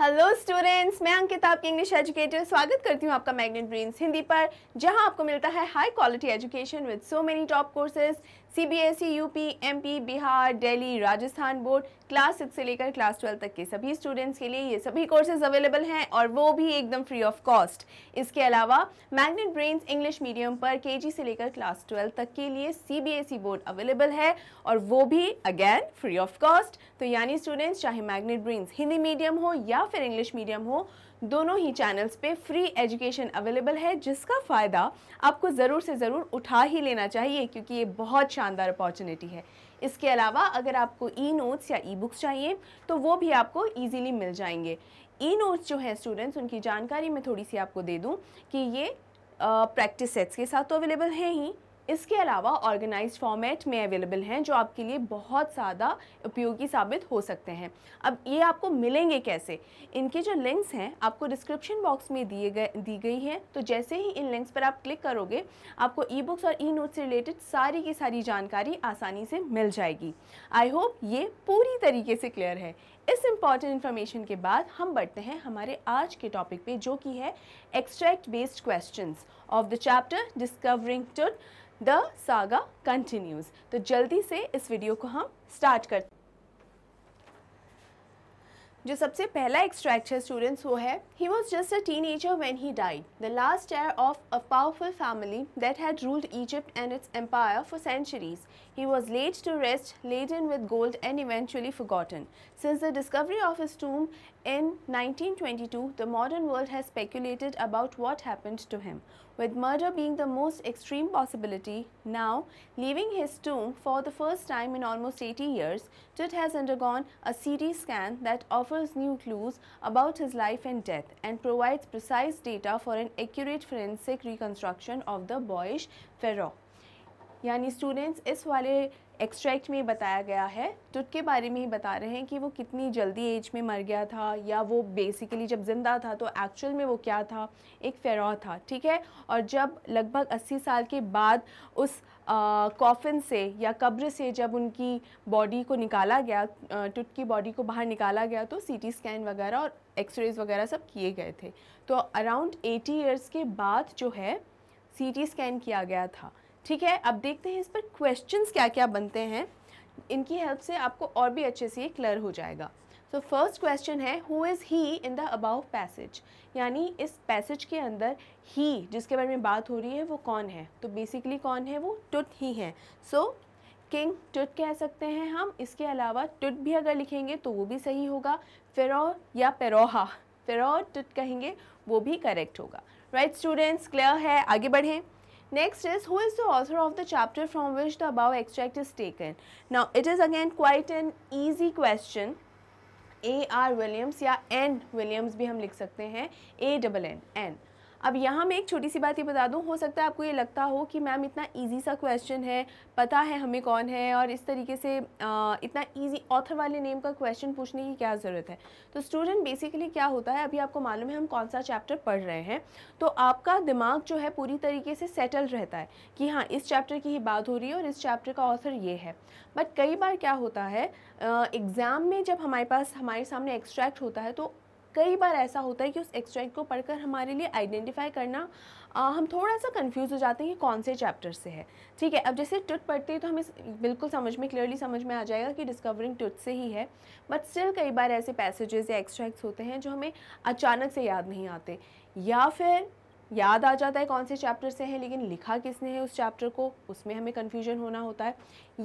Hello students मैं अंकिता आपके English educator स्वागत करती हूँ आपका मैग्नेट ब्रेन्स हिंदी पर जहाँ आपको मिलता है high quality education with so many top courses CBSE, UP MP, Bihar Delhi Rajasthan board class six से लेकर क्लास ट्वेल्व तक के सभी स्टूडेंट्स के लिए ये सभी कोर्सेज अवेलेबल हैं और वो भी एकदम फ्री ऑफ कॉस्ट इसके अलावा मैग्नेट ब्रेन्स इंग्लिश मीडियम पर के से लेकर क्लास ट्वेल्व तक के लिए सी बोर्ड अवेलेबल है और वो भी अगैन फ्री ऑफ कॉस्ट तो यानी स्टूडेंट्स चाहे मैग्नेट ब्रेन्स हिंदी मीडियम हो या फिर इंग्लिश मीडियम हो दोनों ही चैनल्स पे फ्री एजुकेशन अवेलेबल है जिसका फ़ायदा आपको ज़रूर से ज़रूर उठा ही लेना चाहिए क्योंकि ये बहुत शानदार अपॉर्चुनिटी है इसके अलावा अगर आपको ई नोट्स या ई बुक्स चाहिए तो वो भी आपको ईजिली मिल जाएंगे ई नोट्स जो हैं स्टूडेंट्स उनकी जानकारी मैं थोड़ी सी आपको दे दूँ कि ये प्रैक्टिस सेट्स के साथ तो अवेलेबल हैं ही इसके अलावा ऑर्गेनाइज फॉर्मेट में अवेलेबल हैं जो आपके लिए बहुत ज़्यादा उपयोगी साबित हो सकते हैं अब ये आपको मिलेंगे कैसे इनके जो लिंक्स हैं आपको डिस्क्रिप्शन बॉक्स में दिए गए दी गई हैं तो जैसे ही इन लिंक्स पर आप क्लिक करोगे आपको ई बुक्स और ई नोट से रिलेटेड सारी की सारी जानकारी आसानी से मिल जाएगी आई होप ये पूरी तरीके से क्लियर है इस इम्पॉर्टेंट इन्फॉर्मेशन के बाद हम बढ़ते हैं हमारे आज के टॉपिक पे जो कि है extract based questions of the chapter discovering Tut the saga continues तो जल्दी से इस वीडियो को हम स्टार्ट करते जो सबसे पहला एक्सट्रैक्ट है स्टूडेंट्स वो है he was just a teenager when he died the last heir of a powerful family that had ruled Egypt and its empire for centuries he was laid to rest laden with gold and eventually since the discovery of his tomb in nineteen twenty two the modern world has speculated about what happened to him with murder being the most extreme possibility, now leaving his tomb for the first time in almost 80 years, Tut has undergone a CT scan that offers new clues about his life and death and provides precise data for an accurate forensic reconstruction of the boyish pharaoh. यानी students इस वाले extract में बताया गया है टुट के बारे में ही बता रहे हैं कि वो कितनी जल्दी एज में मर गया था या वो बेसिकली जब ज़िंदा था तो एक्चुअल में वो क्या था एक फ़ेरा था ठीक है और जब लगभग 80 साल के बाद उस कॉफिन से या कब्र से जब उनकी बॉडी को निकाला गया टुट की बॉडी को बाहर निकाला गया तो सी स्कैन वगैरह और एक्सरेज वगैरह सब किए गए थे तो अराउंड एटी ईयर्स के बाद जो है सी स्कैन किया गया था ठीक है अब देखते हैं इस पर क्वेश्चन क्या क्या बनते हैं इनकी हेल्प से आपको और भी अच्छे से ये क्लियर हो जाएगा सो फर्स्ट क्वेश्चन है who is he in the above passage यानी इस पैसेज के अंदर ही जिसके बारे में बात हो रही है वो कौन है तो बेसिकली कौन है वो टुट ही है सो किंग टुट कह सकते हैं हम इसके अलावा टुट भी अगर लिखेंगे तो वो भी सही होगा फेरो या पेरोहा फेरो टुट कहेंगे वो भी करेक्ट होगा राइट स्टूडेंट्स क्लियर है आगे बढ़ें Next is who is the author of the chapter from which the above extract is taken. Now it is again quite an easy question. A R Williams Williams या N Williams भी हम लिख सकते double N N. अब यहाँ मैं एक छोटी सी बात ये बता दूँ हो सकता है आपको ये लगता हो कि मैम इतना इजी सा क्वेश्चन है पता है हमें कौन है और इस तरीके से इतना इजी ऑथर वाले नेम का क्वेश्चन पूछने की क्या ज़रूरत है तो स्टूडेंट बेसिकली क्या होता है अभी आपको मालूम है हम कौन सा चैप्टर पढ़ रहे हैं तो आपका दिमाग जो है पूरी तरीके से सेटल रहता है कि हाँ इस चैप्टर की ही बात हो रही है और इस चैप्टर का ऑथर ये है बट कई बार क्या होता है एग्ज़ाम में जब हमारे पास हमारे सामने एक्सट्रैक्ट होता है तो कई बार ऐसा होता है कि उस एक्सट्रैक्ट को पढ़कर हमारे लिए आइडेंटिफाई करना आ, हम थोड़ा सा कंफ्यूज हो जाते हैं कि कौन से चैप्टर से है ठीक है अब जैसे टुट पढ़ते हैं तो हमें बिल्कुल समझ में क्लियरली समझ में आ जाएगा कि डिस्कवरिंग टुट से ही है बट स्टिल कई बार ऐसे पैसेजेस या एक्सट्रैक्ट्स होते हैं जो हमें अचानक से याद नहीं आते या फिर याद आ जाता है कौन से चैप्टर से है लेकिन लिखा किसने है उस चैप्टर को उसमें हमें कन्फ्यूजन होना होता है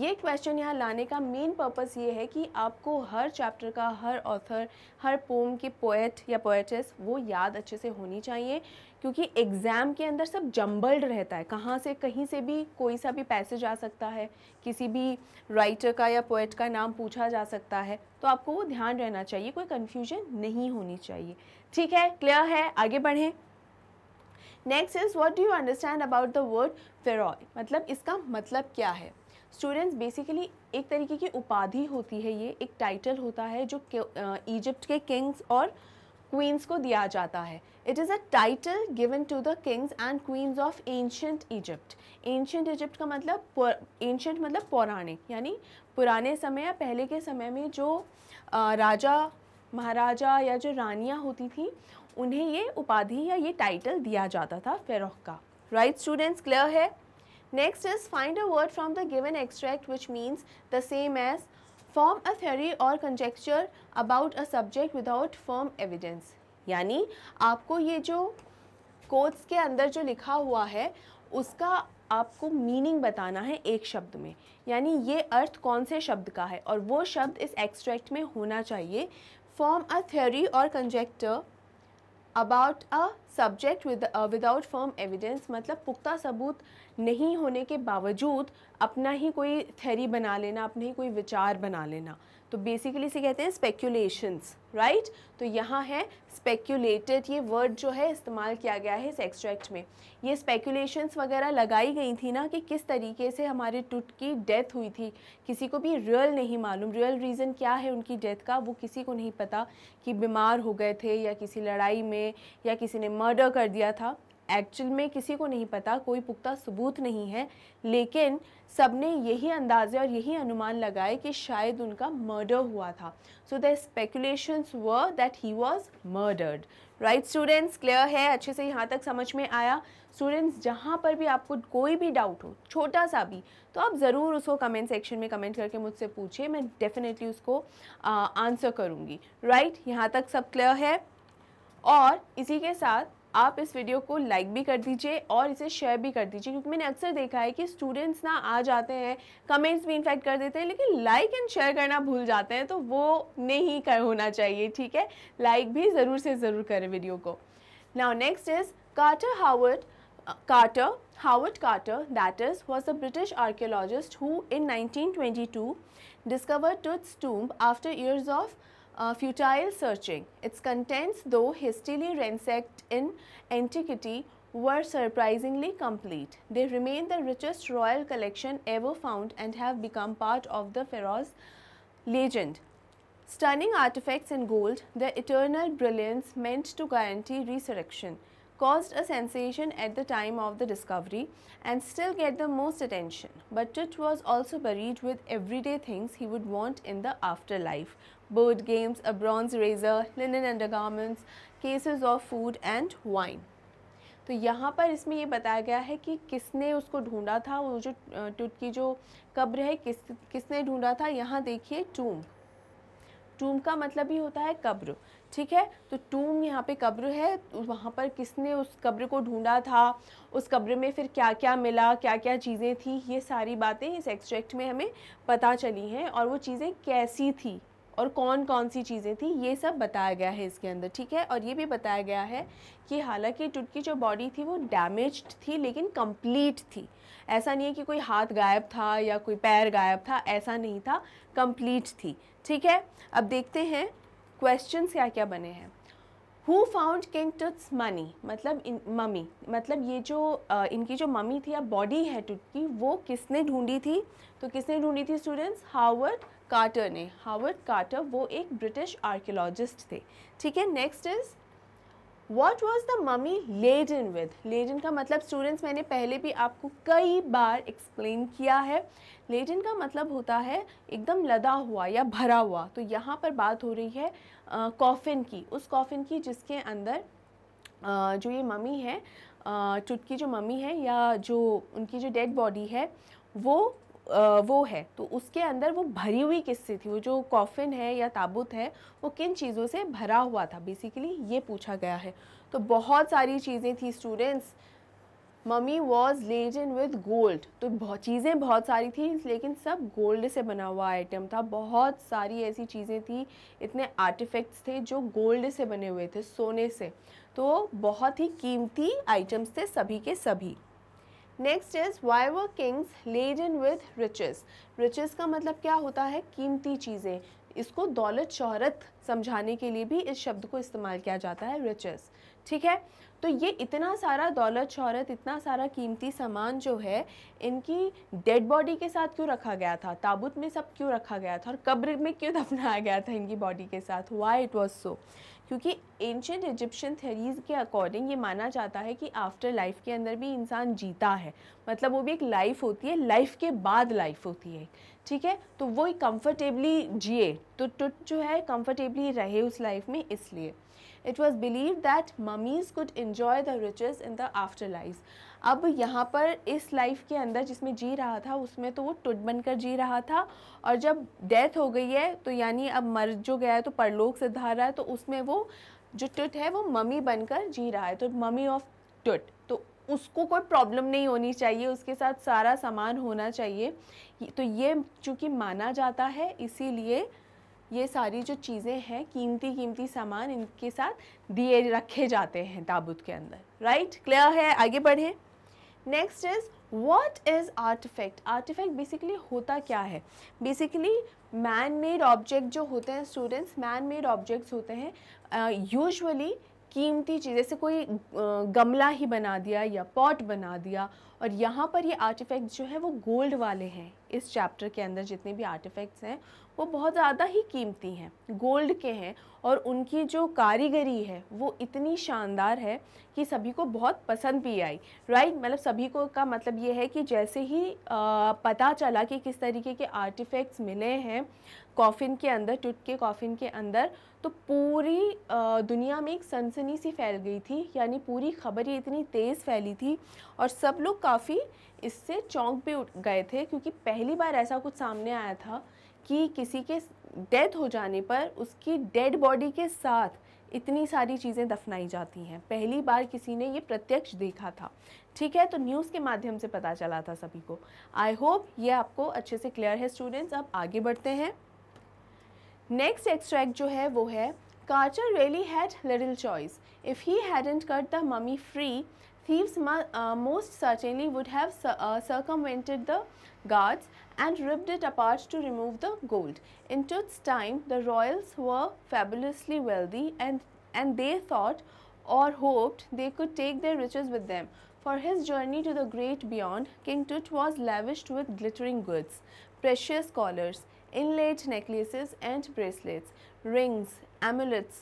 ये क्वेश्चन यहाँ लाने का मेन पर्पज़ ये है कि आपको हर चैप्टर का हर ऑथर हर पोम के पोएट या पोएटेस वो याद अच्छे से होनी चाहिए क्योंकि एग्ज़ाम के अंदर सब जम्बल्ड रहता है कहाँ से कहीं से भी कोई सा भी पैसेज आ सकता है किसी भी राइटर का या पोएट का नाम पूछा जा सकता है तो आपको वो ध्यान रहना चाहिए कोई कन्फ्यूजन नहीं होनी चाहिए ठीक है क्लियर है आगे बढ़ें next is what do you understand about the word pharaoh मतलब इसका मतलब क्या है स्टूडेंट्स बेसिकली एक तरीके की उपाधि होती है ये एक टाइटल होता है जो इजिप्ट के किंग्स और क्वींस को दिया जाता है it is a title given to the kings and queens of ancient Egypt ancient Egypt का मतलब एंशंट मतलब पौराणिक यानी पुराने समय या पहले के समय में जो राजा महाराजा या जो रानियाँ होती थी उन्हें ये उपाधि या ये टाइटल दिया जाता था फ़ेरोह का राइट स्टूडेंट्स क्लियर है next is find a word from the given extract which means the same as form a theory or conjecture about a subject without firm evidence यानी आपको ये जो कोर्ट्स के अंदर जो लिखा हुआ है उसका आपको मीनिंग बताना है एक शब्द में यानी ये अर्थ कौन से शब्द का है और वो शब्द इस एक्सट्रैक्ट में होना चाहिए form a theory or conjecture about a subject with without firm evidence मतलब पुख्ता सबूत नहीं होने के बावजूद अपना ही कोई थेरी बना लेना अपना ही कोई विचार बना लेना तो बेसिकली इसे कहते हैं स्पेक्यूलेशंस राइट तो यहाँ है स्पेक्यूलेटेड ये वर्ड जो है इस्तेमाल किया गया है इस एक्सट्रैक्ट में ये स्पेक्यूलेशंस वगैरह लगाई गई थी ना कि किस तरीके से हमारे टुट की डेथ हुई थी किसी को भी रियल नहीं मालूम रियल रीज़न क्या है उनकी डेथ का वो किसी को नहीं पता कि बीमार हो गए थे या किसी लड़ाई में या किसी ने मर्डर कर दिया था एक्चुअल में किसी को नहीं पता कोई पुख्ता सबूत नहीं है लेकिन सब ने यही अंदाजे और यही अनुमान लगाए कि शायद उनका मर्डर हुआ था so the speculations were that he was murdered right students clear है अच्छे से यहाँ तक समझ में आया स्टूडेंट्स जहाँ पर भी आपको कोई भी डाउट हो छोटा सा भी तो आप ज़रूर उसको कमेंट सेक्शन में कमेंट करके मुझसे पूछिए मैं डेफिनेटली उसको आंसर करूँगी राइट right? यहाँ तक सब क्लियर है और इसी के साथ आप इस वीडियो को लाइक भी कर दीजिए और इसे शेयर भी कर दीजिए क्योंकि मैंने अक्सर देखा है कि स्टूडेंट्स ना आ जाते हैं कमेंट्स भी इनफैक्ट कर देते हैं लेकिन लाइक एंड शेयर करना भूल जाते हैं तो वो नहीं कर होना चाहिए ठीक है लाइक भी ज़रूर से ज़रूर करें वीडियो को now next is Carter Howard Carter that is was a British archaeologist who in nineteen twenty two discover Tut's tomb after years of uh, futile searching. Its contents, though hastily ransacked in antiquity, were surprisingly complete. They remain the richest royal collection ever found and have become part of the Pharaoh's legend. Stunning artifacts in gold, the eternal brilliance meant to guarantee resurrection. caused a sensation at the time of the discovery and still get the most attention. But Tut was also buried with everyday things he would want in the afterlife board games, a bronze razor, linen undergarments, cases of food and wine. तो यहाँ पर इसमें ये बताया गया है कि किसने उसको ढूंढा था वो जो टुट की जो कब्र है किस किसने ढूंढा था यहाँ देखिए टूम टूम का मतलब ही होता है कब्र ठीक है तो टूम यहाँ पे कब्र है तो वहाँ पर किसने उस कब्र को ढूंढा था उस कब्र में फिर क्या क्या मिला क्या क्या चीज़ें थी ये सारी बातें इस एक्सट्रैक्ट में हमें पता चली हैं और वो चीज़ें कैसी थी और कौन कौन सी चीज़ें थी ये सब बताया गया है इसके अंदर ठीक है और ये भी बताया गया है कि हालांकि टुटकी जो बॉडी थी वो डैमेज थी लेकिन कंप्लीट थी ऐसा नहीं है कि कोई हाथ गायब था या कोई पैर गायब था ऐसा नहीं था कंप्लीट थी ठीक है अब देखते हैं क्वेश्चन क्या क्या बने हैं who found King Tut's mummy मतलब इन मम्मी मतलब ये जो आ, इनकी जो मम्मी थी या बॉडी है टुट की वो किसने ढूंढी थी तो किसने ढूंढी थी स्टूडेंट्स हार्वर्ड कार्टर ने हावर्ड कार्टर वो एक ब्रिटिश आर्कियोलॉजिस्ट थे ठीक है next is what was the mummy laden with laden का मतलब स्टूडेंट्स मैंने पहले भी आपको कई बार एक्सप्लेन किया है लेडन का मतलब होता है एकदम लदा हुआ या भरा हुआ तो यहाँ पर बात हो रही है कॉफिन की उस कॉफिन की जिसके अंदर आ, जो ये मम्मी है चुटकी जो मम्मी है या जो उनकी जो डेड बॉडी है वो वो है तो उसके अंदर वो भरी हुई किससे थी वो जो कॉफिन है या ताबूत है वो किन चीज़ों से भरा हुआ था बेसिकली ये पूछा गया है तो बहुत सारी चीज़ें थी students mummy was laden with gold तो बहुत चीज़ें बहुत सारी थी लेकिन सब गोल्ड से बना हुआ आइटम था बहुत सारी ऐसी चीज़ें थी इतने आर्टिफेक्ट्स थे जो गोल्ड से बने हुए थे सोने से तो बहुत ही कीमती आइटम्स थे सभी के सभी next is why were kings laden with riches riches का मतलब क्या होता है कीमती चीज़ें इसको दौलत शहरत समझाने के लिए भी इस शब्द को इस्तेमाल किया जाता है रिचेस ठीक है तो ये इतना सारा दौलत शहरत इतना सारा कीमती सामान जो है इनकी डेड बॉडी के साथ क्यों रखा गया था ताबूत में सब क्यों रखा गया था और कब्र में क्यों दफनाया गया था इनकी बॉडी के साथ वाई इट वॉज सो क्योंकि एंशेंट इजिप्शियन थेरीज के अकॉर्डिंग ये माना जाता है कि आफ्टर लाइफ के अंदर भी इंसान जीता है मतलब वो भी एक लाइफ होती है लाइफ के बाद लाइफ होती है ठीक है तो वो कंफर्टेबली जिए तो, टुट जो है कंफर्टेबली रहे उस लाइफ में इसलिए was believe that that could enjoy the riches in the afterlife अब यहाँ पर इस लाइफ के अंदर जिसमें जी रहा था उसमें तो वो टुट बनकर जी रहा था और जब डेथ हो गई है तो यानी अब मर जो गया है तो परलोक से धार रहा है तो उसमें वो जो टुट है वो मम्मी बनकर जी रहा है तो मम्मी ऑफ टुट तो उसको कोई प्रॉब्लम नहीं होनी चाहिए उसके साथ सारा सामान होना चाहिए तो ये चूँकि माना जाता है इसीलिए ये सारी जो चीज़ें हैं कीमती कीमती सामान इनके साथ दिए रखे जाते हैं ताबूत के अंदर राइट क्लियर है आगे बढ़ें next is what is artefact artefact basically होता क्या है बेसिकली मैन मेड ऑब्जेक्ट जो होते हैं स्टूडेंट्स मैन मेड ऑब्जेक्ट्स होते हैं यूजअली uh, कीमती चीज़ जैसे कोई गमला ही बना दिया या पॉट बना दिया और यहाँ पर ये आर्टिफैक्ट जो है वो गोल्ड वाले हैं इस चैप्टर के अंदर जितने भी आर्टिफैक्ट्स हैं वो बहुत ज़्यादा ही कीमती हैं गोल्ड के हैं और उनकी जो कारीगरी है वो इतनी शानदार है कि सभी को बहुत पसंद भी आई राइट मतलब सभी को का मतलब ये है कि जैसे ही आ, पता चला कि किस तरीके के आर्टिफैक्ट्स मिले हैं कॉफ़िन के अंदर टूट के कॉफ़िन के अंदर तो पूरी दुनिया में एक सनसनी सी फैल गई थी यानी पूरी खबर ये इतनी तेज़ फैली थी और सब लोग काफ़ी इससे चौंक भी उठ गए थे क्योंकि पहली बार ऐसा कुछ सामने आया था कि किसी के डेथ हो जाने पर उसकी डेड बॉडी के साथ इतनी सारी चीज़ें दफनाई जाती हैं पहली बार किसी ने ये प्रत्यक्ष देखा था ठीक है तो न्यूज़ के माध्यम से पता चला था सभी को आई होप ये आपको अच्छे से क्लियर है स्टूडेंट्स अब आगे बढ़ते हैं नेक्स्ट एक्सट्रैक्ट जो है वो है Carter really had little choice. If he hadn't cut the mummy free, thieves uh, most certainly would have uh, circumvented the guards and ripped it apart to remove the gold. In Tut's time, the royals were fabulously wealthy and, and they thought or hoped they could take their riches with them. For his journey to the great beyond, King Tut was lavished with glittering goods, precious collars, inlaid necklaces and bracelets, rings, amulets,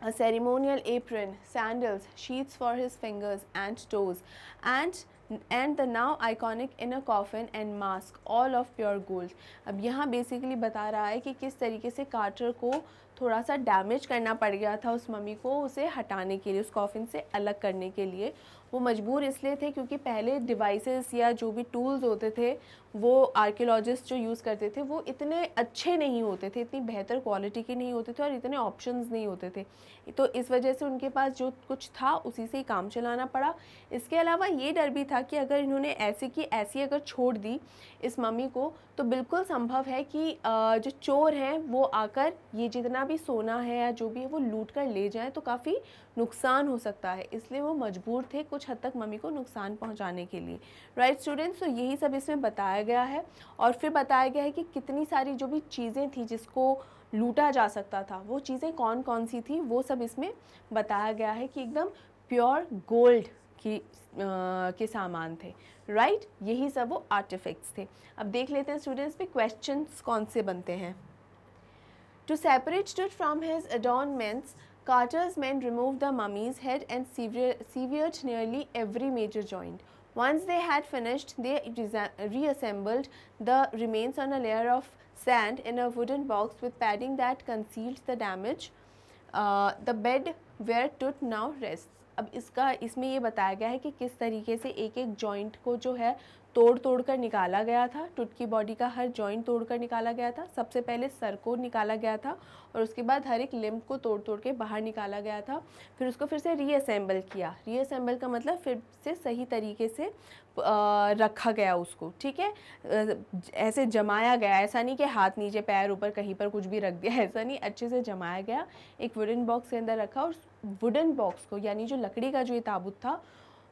a ceremonial apron, sandals, sheets for his fingers and toes, and and the now iconic in a coffin and mask all of pure gold अब यहाँ basically बता रहा है कि किस तरीके से quarter को थोड़ा सा डैमेज करना पड़ गया था उस मम्मी को उसे हटाने के लिए उस कॉफिन से अलग करने के लिए वो मजबूर इसलिए थे क्योंकि पहले डिवाइसेस या जो भी टूल्स होते थे वो आर्कियोलॉजिस्ट जो यूज़ करते थे वो इतने अच्छे नहीं होते थे इतनी बेहतर क्वालिटी के नहीं होते थे और इतने ऑप्शंस नहीं होते थे तो इस वजह से उनके पास जो कुछ था उसी से ही काम चलाना पड़ा इसके अलावा ये डर भी था कि अगर इन्होंने ऐसे की ऐसी अगर छोड़ दी इस मम्मी को तो बिल्कुल संभव है कि जो चोर हैं वो आकर ये जितना भी सोना है या जो भी है वो लूट कर ले जाएँ तो काफ़ी नुकसान हो सकता है इसलिए वो मजबूर थे कुछ हद तक मम्मी को नुकसान पहुंचाने के लिए राइट स्टूडेंट्स तो यही सब इसमें बताया गया है और फिर बताया गया है कि कितनी सारी जो भी चीज़ें थी जिसको लूटा जा सकता था वो चीज़ें कौन कौन सी थी वो सब इसमें बताया गया है कि एकदम प्योर गोल्ड की के सामान थे राइट right? यही सब वो आर्टिफैक्ट्स थे अब देख लेते हैं स्टूडेंट्स पे क्वेश्चंस कौन से बनते हैं to separate Tut from his adornments Carter's men removed the mummy's head and severed nearly every major joint. Once they had finished, they reassembled the remains on a layer of sand in a wooden box with padding that concealed the damage. Uh, the bed where Tut now rests. अब इसका इसमें ये बताया गया है कि किस तरीके से एक एक जॉइंट को जो है तोड़ तोड़ कर निकाला गया था टुटकी बॉडी का हर जॉइंट तोड़ कर निकाला गया था सबसे पहले सर को निकाला गया था और उसके बाद हर एक लिम्ब को तोड़ तोड़ के बाहर निकाला गया था फिर उसको फिर से रीअसेंबल किया रीअसेंबल का मतलब फिर से सही तरीके से रखा गया उसको ठीक है ऐसे जमाया गया ऐसा नहीं कि हाथ नीचे पैर ऊपर कहीं पर कुछ भी रख दिया ऐसा नहीं अच्छे से जमाया गया एक वुडन बॉक्स के अंदर रखा और वुडन बॉक्स को यानी जो लकड़ी का जो ये ताबूत था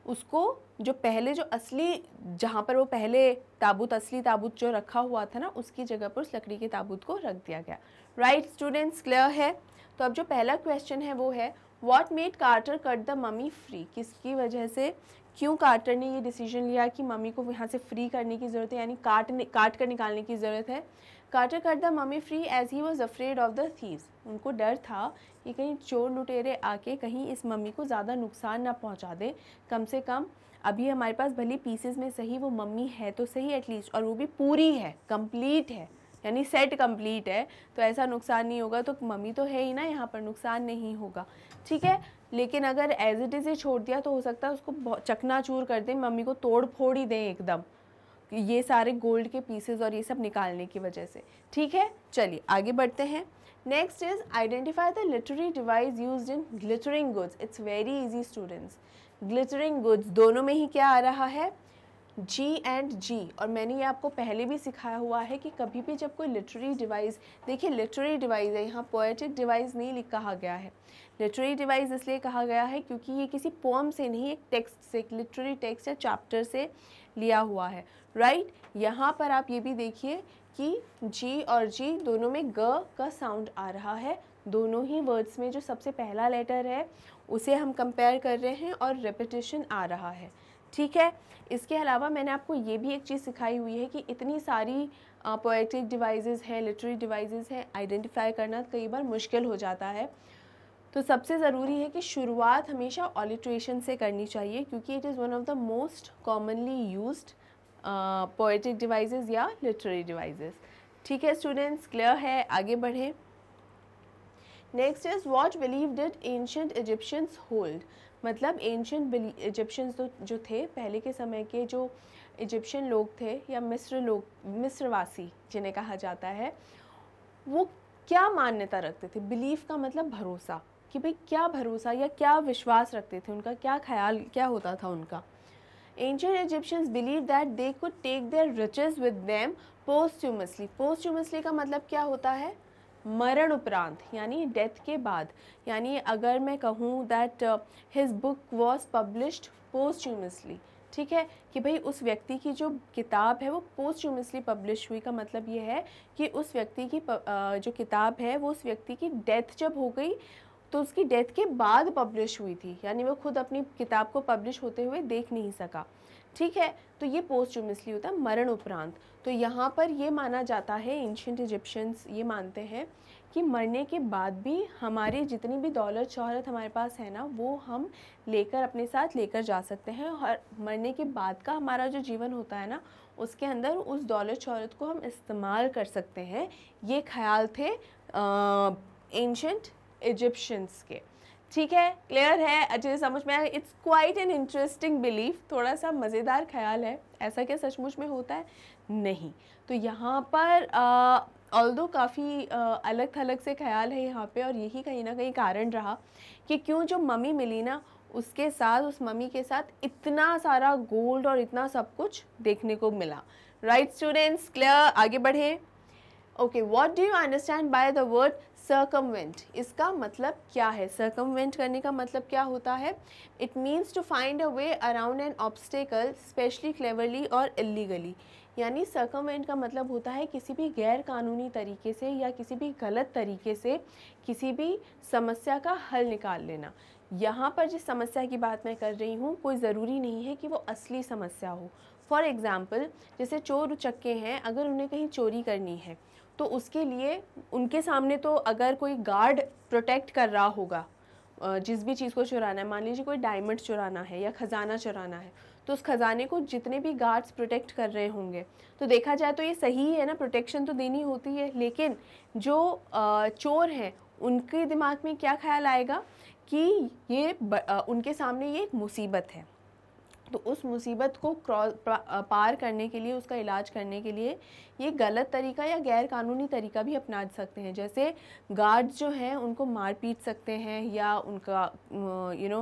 उसको जो पहले जो असली जहाँ पर वो पहले ताबूत असली ताबूत जो रखा हुआ था ना उसकी जगह पर उस लकड़ी के ताबूत को रख दिया गया राइट स्टूडेंट्स क्लियर है तो अब जो पहला क्वेश्चन है वो है what made Carter cut the mummy free किसकी वजह से क्यों कार्टर ने ये डिसीजन लिया कि मम्मी को यहाँ से फ्री करने की ज़रूरत है यानी काट काट कर निकालने की ज़रूरत है Carter cut the mummy free as he was afraid of the thieves उनको डर था कि कहीं चोर लुटेरे आके कहीं इस मम्मी को ज़्यादा नुकसान ना पहुंचा दे कम से कम अभी हमारे पास भले पीसेज में सही वो मम्मी है तो सही एटलीस्ट और वो भी पूरी है कंप्लीट है यानी सेट कंप्लीट है तो ऐसा नुकसान नहीं होगा तो मम्मी तो है ही ना यहाँ पर नुकसान नहीं होगा ठीक है लेकिन अगर एज इट इज़ ये छोड़ दिया तो हो सकता है उसको चकना चूर कर दें मम्मी को तोड़ फोड़ ही दें एकदम ये सारे गोल्ड के पीसेज और ये सब निकालने की वजह से ठीक है चलिए आगे बढ़ते हैं next is identify the literary device used in glittering goods it's very easy students glittering goods दोनों में ही क्या आ रहा है जी एंड जी और मैंने ये आपको पहले भी सिखाया हुआ है कि कभी भी जब कोई लिटरी डिवाइस देखिए लिटरी डिवाइस है यहाँ पोएटिक डिवाइस नहीं लिख कहा गया है लिटरेरी डिवाइस इसलिए कहा गया है क्योंकि ये किसी पोम से नहीं एक टेक्स्ट से एक लिटरेरी टेक्स्ट या चैप्टर से लिया हुआ है राइट right? यहाँ पर आप ये भी देखिए कि जी और जी दोनों में ग का साउंड आ रहा है दोनों ही वर्ड्स में जो सबसे पहला लेटर है उसे हम कंपेयर कर रहे हैं और रेपिटेशन आ रहा है ठीक है इसके अलावा मैंने आपको ये भी एक चीज़ सिखाई हुई है कि इतनी सारी पोएटिक डिवाइसेस हैं लिटरेरी डिवाइसेस हैं आइडेंटिफाई करना कई बार मुश्किल हो जाता है तो सबसे ज़रूरी है कि शुरुआत हमेशा ऑलिट्रेशन से करनी चाहिए क्योंकि it is one of the most commonly used poetic devices या लिटरेरी डिवाइसेस ठीक है स्टूडेंट्स क्लियर है आगे बढ़ें next is what belief did ancient Egyptians hold मतलब एंशंट इजिप्शियंस तो जो थे पहले के समय के जो इजिप्शियन लोग थे या मिस्र लोग मिस्रवासी जिन्हें कहा जाता है वो क्या मान्यता रखते थे बिलीफ का मतलब भरोसा कि भाई क्या भरोसा या क्या विश्वास रखते थे उनका क्या ख्याल क्या होता था उनका ancient Egyptians believe that they could take their riches with them posthumously posthumously का मतलब क्या होता है मरण उपरांत यानी डेथ के बाद यानी अगर मैं कहूँ that his book was published posthumously ठीक है कि भाई उस व्यक्ति की जो किताब है वो पोस्ट्यूमसली पब्लिश हुई का मतलब ये है कि उस व्यक्ति की uh, जो किताब है वो उस व्यक्ति की डेथ जब हो गई तो उसकी डेथ के बाद पब्लिश हुई थी यानी वो खुद अपनी किताब को पब्लिश होते हुए देख नहीं सका ठीक है तो ये पोस्ट मिसली होता है मरण उपरांत तो यहाँ पर ये माना जाता है एंशंट इजिप्शियंस ये मानते हैं कि मरने के बाद भी हमारी जितनी भी दौलत शहरत हमारे पास है ना वो हम लेकर अपने साथ लेकर जा सकते हैं और मरने के बाद का हमारा जो जीवन होता है ना उसके अंदर उस दौलत शहरत को हम इस्तेमाल कर सकते हैं ये ख्याल थे एंशंट इजिप्शियंस के ठीक है क्लियर है अच्छे से समझ में आया it's quite an interesting belief थोड़ा सा मज़ेदार ख्याल है ऐसा क्या सचमुच में होता है नहीं तो यहाँ पर ऑल दो काफ़ी अलग थलग से ख्याल है यहाँ पे और यही कहीं ना कहीं कारण रहा कि क्यों जो मम्मी मिली ना उसके साथ उस मम्मी के साथ इतना सारा गोल्ड और इतना सब कुछ देखने को मिला राइट स्टूडेंट्स क्लियर आगे बढ़ें okay what do you understand by the word circumvent इसका मतलब क्या है सर्कमवेंट करने का मतलब क्या होता है it means to find a way around an obstacle especially cleverly or illegally यानी सर्कमवेंट का मतलब होता है किसी भी गैर कानूनी तरीके से या किसी भी गलत तरीके से किसी भी समस्या का हल निकाल लेना यहाँ पर जिस समस्या की बात मैं कर रही हूँ कोई ज़रूरी नहीं है कि वो असली समस्या हो फॉर एग्ज़ाम्पल जैसे चोर उचक्के हैं अगर उन्हें कहीं चोरी करनी है तो उसके लिए उनके सामने तो अगर कोई गार्ड प्रोटेक्ट कर रहा होगा जिस भी चीज़ को चुराना है मान लीजिए कोई डायमंड चुराना है या ख़ज़ाना चुराना है तो उस ख़ज़ाने को जितने भी गार्ड्स प्रोटेक्ट कर रहे होंगे तो देखा जाए तो ये सही है ना प्रोटेक्शन तो देनी होती है लेकिन जो चोर हैं उनके दिमाग में क्या ख्याल आएगा कि ये उनके सामने ये एक मुसीबत है तो उस मुसीबत को पार करने के लिए उसका इलाज करने के लिए ये गलत तरीका या गैर कानूनी तरीका भी अपना सकते हैं जैसे गार्ड्स जो हैं उनको मार पीट सकते हैं या उनका यू नो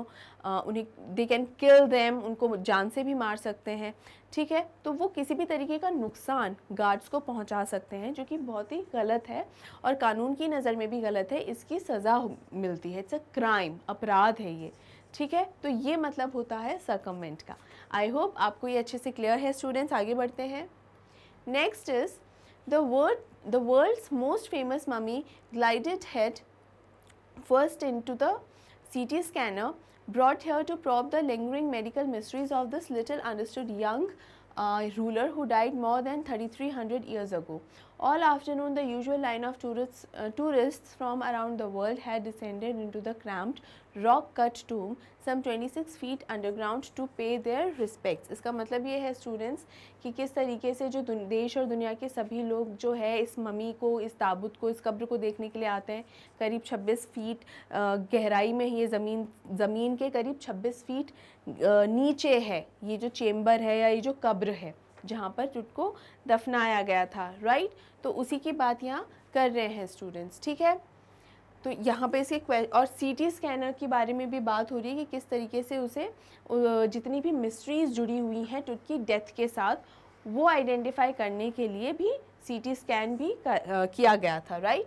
उन्हें दे कैन किल देम उनको जान से भी मार सकते हैं ठीक है तो वो किसी भी तरीके का नुकसान गार्ड्स को पहुंचा सकते हैं जो कि बहुत ही गलत है और कानून की नज़र में भी गलत है इसकी सज़ा मिलती है इट्स अ क्राइम अपराध है ये ठीक है तो ये मतलब होता है सकमेंट का आई होप आपको ये अच्छे से क्लियर है स्टूडेंट्स आगे बढ़ते हैं next is the world the world's most famous mummy glided head first into the C T scanner brought here to probe the lingering medical mysteries of this little understood young ruler who died more than thirty three hundred years ago All afternoon, the usual line of tourists, uh, tourists from around the world had descended into the cramped rock-cut tomb some 26 feet underground to pay their respects. इसका मतलब ये है students कि किस तरीके से जो देश और दुनिया के सभी लोग जो है इस ममी को इस ताबूत को इस कब्र को देखने के लिए आते हैं करीब 26 फीट गहराई में ये ज़मीन ज़मीन के करीब 26 फीट नीचे है ये जो चेम्बर है या ये जो कब्र है जहाँ पर को दफनाया गया था राइट तो उसी की बात यहाँ कर रहे हैं स्टूडेंट्स ठीक है तो यहाँ पे इसके और सीटी स्कैनर के बारे में भी बात हो रही है कि किस तरीके से उसे जितनी भी मिस्ट्रीज जुड़ी हुई हैं टुट की डेथ के साथ वो आइडेंटिफाई करने के लिए भी सीटी स्कैन भी कर, आ, किया गया था राइट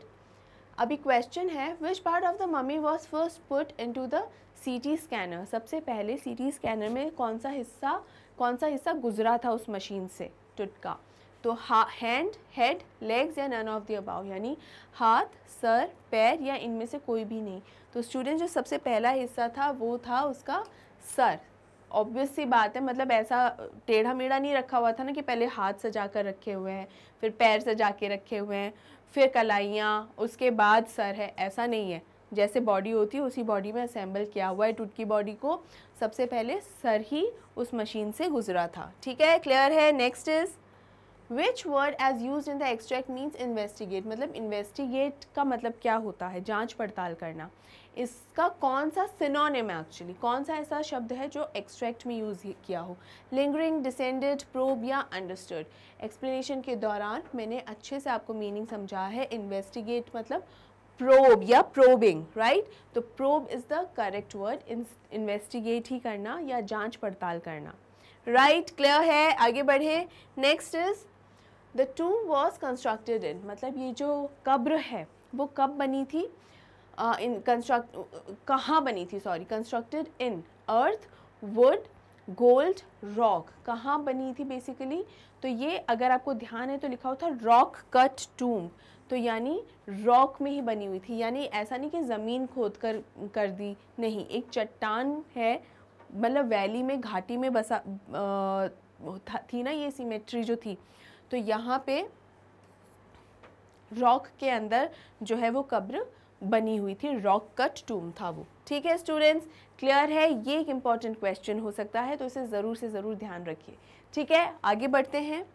अभी क्वेश्चन है which part of the mummy was first put into the C T scanner सबसे पहले सी टी स्कैनर में कौन सा हिस्सा कौन सा हिस्सा गुजरा था उस मशीन से टुटका तो हा हैंड हेड लेग्स या नन ऑफ द अबाव यानी हाथ सर पैर या इनमें से कोई भी नहीं तो स्टूडेंट जो सबसे पहला हिस्सा था वो था उसका सर ऑब्वियस सी बात है मतलब ऐसा टेढ़ा मेढ़ा नहीं रखा हुआ था ना कि पहले हाथ सजा कर रखे हुए हैं फिर पैर सजा के रखे हुए हैं फिर कलाइयाँ उसके बाद सर है ऐसा नहीं है जैसे बॉडी होती है उसी बॉडी में असेंबल किया हुआ है टुटकी बॉडी को सबसे पहले सर ही उस मशीन से गुजरा था ठीक है क्लियर है next is which word as used in the extract means investigate मतलब इन्वेस्टिगेट का मतलब क्या होता है जांच पड़ताल करना इसका कौन सा सिनोनिम है एक्चुअली कौन सा ऐसा शब्द है जो एक्सट्रैक्ट में यूज़ किया हो लिंगरिंग डिसेंडेड प्रोब या अंडरस्टर्ड एक्सप्लेनेशन के दौरान मैंने अच्छे से आपको मीनिंग समझा है इन्वेस्टिगेट मतलब प्रोब या प्रोबिंग राइट तो probe is the correct word investigate ही करना या जांच पड़ताल करना राइट right, क्लियर है आगे बढ़े नेक्स्ट इज द टू वॉज कंस्ट्रक्टेड इन मतलब ये जो कब्र है वो कब बनी थी इन कंस्ट्रक्ट कहाँ बनी थी sorry constructed in earth wood gold rock कहाँ बनी थी बेसिकली तो ये अगर आपको ध्यान है तो लिखा हुआ था रॉक कट टूम तो यानी रॉक में ही बनी हुई थी यानी ऐसा नहीं कि ज़मीन खोद कर कर दी नहीं एक चट्टान है मतलब वैली में घाटी में बसा आ, थी ना ये सीमेट्री जो थी तो यहाँ पे रॉक के अंदर जो है वो कब्र बनी हुई थी रॉक कट टूम था वो ठीक है स्टूडेंट्स क्लियर है ये एक इम्पॉर्टेंट क्वेश्चन हो सकता है तो इसे ज़रूर से ज़रूर ध्यान रखिए ठीक है आगे बढ़ते हैं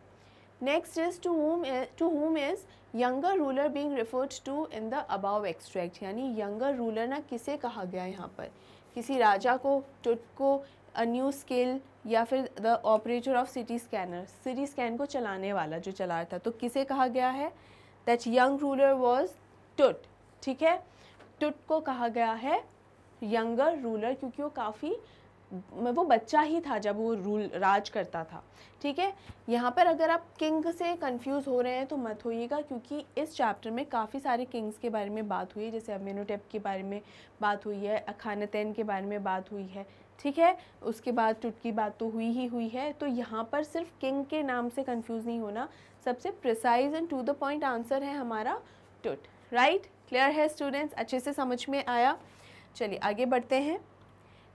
next is to whom to to is younger ruler being referred to in the above extract यानी यंगर रूलर ना किसे कहा गया यहाँ पर किसी राजा को टुट को अ न्यू स्किल या फिर the operator of city scanner city scan को चलाने वाला जो चला रहा था तो किसे कहा गया है दैट यंग रूलर वॉज टुट ठीक है टुट को कहा गया है यंगर रूलर क्योंकि वो काफ़ी वो बच्चा ही था जब वो रूल राज करता था ठीक है यहाँ पर अगर आप किंग से कंफ्यूज हो रहे हैं तो मत होइएगा क्योंकि इस चैप्टर में काफ़ी सारे किंग्स के बारे में बात हुई है जैसे अमेनोटेप के बारे में बात हुई है अखानतैन के बारे में बात हुई है ठीक है उसके बाद टुटकी बात तो हुई ही हुई है तो यहाँ पर सिर्फ किंग के नाम से कन्फ्यूज़ नहीं होना सबसे precise and to the point answer है हमारा टुट राइट क्लियर है स्टूडेंट्स अच्छे से समझ में आया चलिए आगे बढ़ते हैं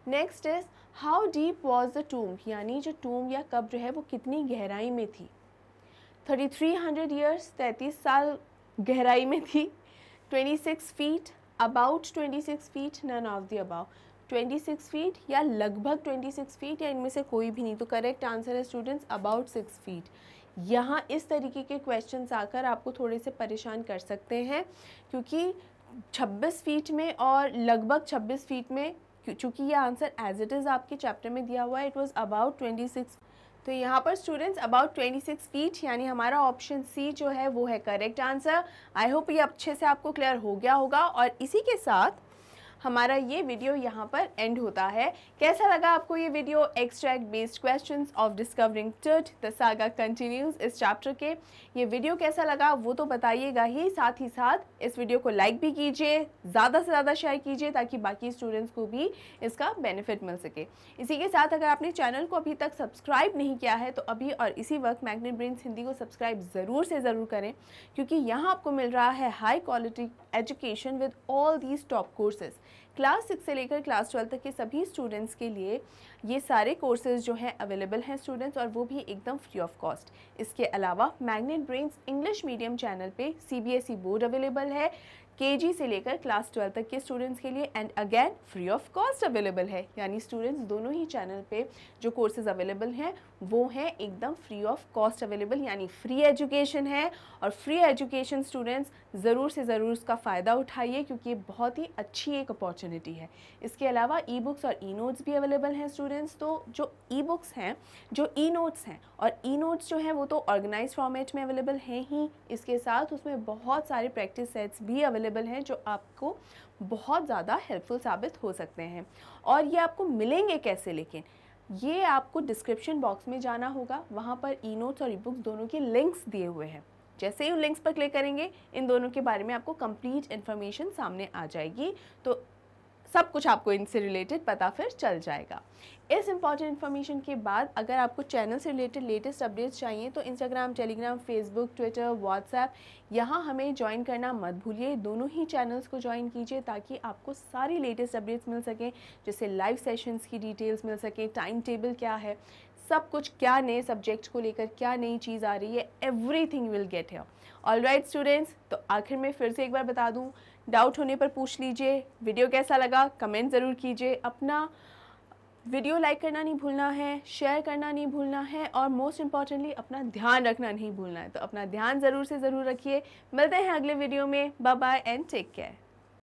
next is how deep was the tomb यानी जो टूम या कब्र है वो कितनी गहराई में थी थर्टी थ्री हंड्रेड ईयर्स तैंतीस साल गहराई में थी twenty six feet about twenty six feet none of the about twenty six feet या लगभग ट्वेंटी सिक्स फीट या इनमें से कोई भी नहीं तो करेक्ट आंसर है स्टूडेंट्स अबाउट सिक्स फीट यहाँ इस तरीके के क्वेश्चन आकर आपको थोड़े से परेशान कर सकते हैं क्योंकि 26 फीट में और लगभग 26 फीट में चूँकि ये आंसर एज इट इज़ आपके चैप्टर में दिया हुआ है it was about twenty six तो यहाँ पर स्टूडेंट्स अबाउट 26 फीट यानी हमारा ऑप्शन सी जो है वो है करेक्ट आंसर आई होप ये अच्छे से आपको क्लियर हो गया होगा और इसी के साथ हमारा ये वीडियो यहाँ पर एंड होता है कैसा लगा आपको ये video extract based question of discovering टर्ट द सागा कंटिन्यूज इस चैप्टर के ये वीडियो कैसा लगा वो तो बताइएगा ही साथ ही साथ इस वीडियो को लाइक भी कीजिए ज़्यादा से ज़्यादा शेयर कीजिए ताकि बाकी स्टूडेंट्स को भी इसका बेनिफिट मिल सके इसी के साथ अगर आपने चैनल को अभी तक सब्सक्राइब नहीं किया है तो अभी और इसी वक्त मैग्नेट ब्रेन्स हिंदी को सब्सक्राइब ज़रूर से ज़रूर करें क्योंकि यहाँ आपको मिल रहा है high quality education with all these top courses class six से लेकर क्लास ट्वेल्व तक के सभी स्टूडेंट्स के लिए ये सारे कोर्सेज जो हैं अवेलेबल हैं स्टूडेंट्स और वो भी एकदम फ्री ऑफ कॉस्ट इसके अलावा magnet brains English medium channel पे सीबीएसई बोर्ड अवेलेबल है केजी से लेकर क्लास ट्वेल्व तक के स्टूडेंट्स के लिए and again free of cost available है यानी स्टूडेंट्स दोनों ही चैनल पे जो कोर्सेज अवेलेबल हैं वो हैं एकदम फ्री ऑफ कॉस्ट अवेलेबल यानी फ्री एजुकेशन है और फ्री एजुकेशन स्टूडेंट्स ज़रूर से ज़रूर उसका फ़ायदा उठाइए क्योंकि ये बहुत ही अच्छी एक अपॉर्चुनिटी है इसके अलावा ई बुक्स और ई नोट्स भी अवेलेबल हैं स्टूडेंट्स स्टूडेंट्स तो जो ई बुक्स हैं जो ई नोट्स हैं और ई नोट्स जो हैं वो तो ऑर्गेनाइज फॉर्मेट में अवेलेबल हैं ही इसके साथ उसमें बहुत सारे प्रैक्टिस सेट्स भी अवेलेबल हैं जो आपको बहुत ज़्यादा हेल्पफुल साबित हो सकते हैं और ये आपको मिलेंगे कैसे लेकिन ये आपको डिस्क्रिप्शन बॉक्स में जाना होगा वहाँ पर ई नोट्स और ई बुक्स दोनों के लिंक्स दिए हुए हैं जैसे ही उन लिंक्स पर क्लिक करेंगे इन दोनों के बारे में आपको कंप्लीट इन्फॉर्मेशन सामने आ जाएगी तो सब कुछ आपको इनसे रिलेटेड पता फिर चल जाएगा इस इंपॉर्टेंट इन्फॉर्मेशन के बाद अगर आपको चैनल से रिलेटेड लेटेस्ट अपडेट्स चाहिए तो Instagram Telegram Facebook Twitter WhatsApp यहाँ हमें ज्वाइन करना मत भूलिए दोनों ही चैनल्स को ज्वाइन कीजिए ताकि आपको सारी लेटेस्ट अपडेट्स मिल सकें जैसे लाइव सेशंस की डिटेल्स मिल सकें टाइम टेबल क्या है सब कुछ क्या नए सब्जेक्ट को लेकर क्या नई चीज़ आ रही है एवरी थिंग विल गेट है ऑल राइट स्टूडेंट्स तो आखिर में फिर से एक बार बता दूँ डाउट होने पर पूछ लीजिए वीडियो कैसा लगा कमेंट ज़रूर कीजिए अपना वीडियो लाइक करना नहीं भूलना है शेयर करना नहीं भूलना है और मोस्ट इम्पॉर्टेंटली अपना ध्यान रखना नहीं भूलना है तो अपना ध्यान ज़रूर से ज़रूर रखिए मिलते हैं अगले वीडियो में bye bye and take care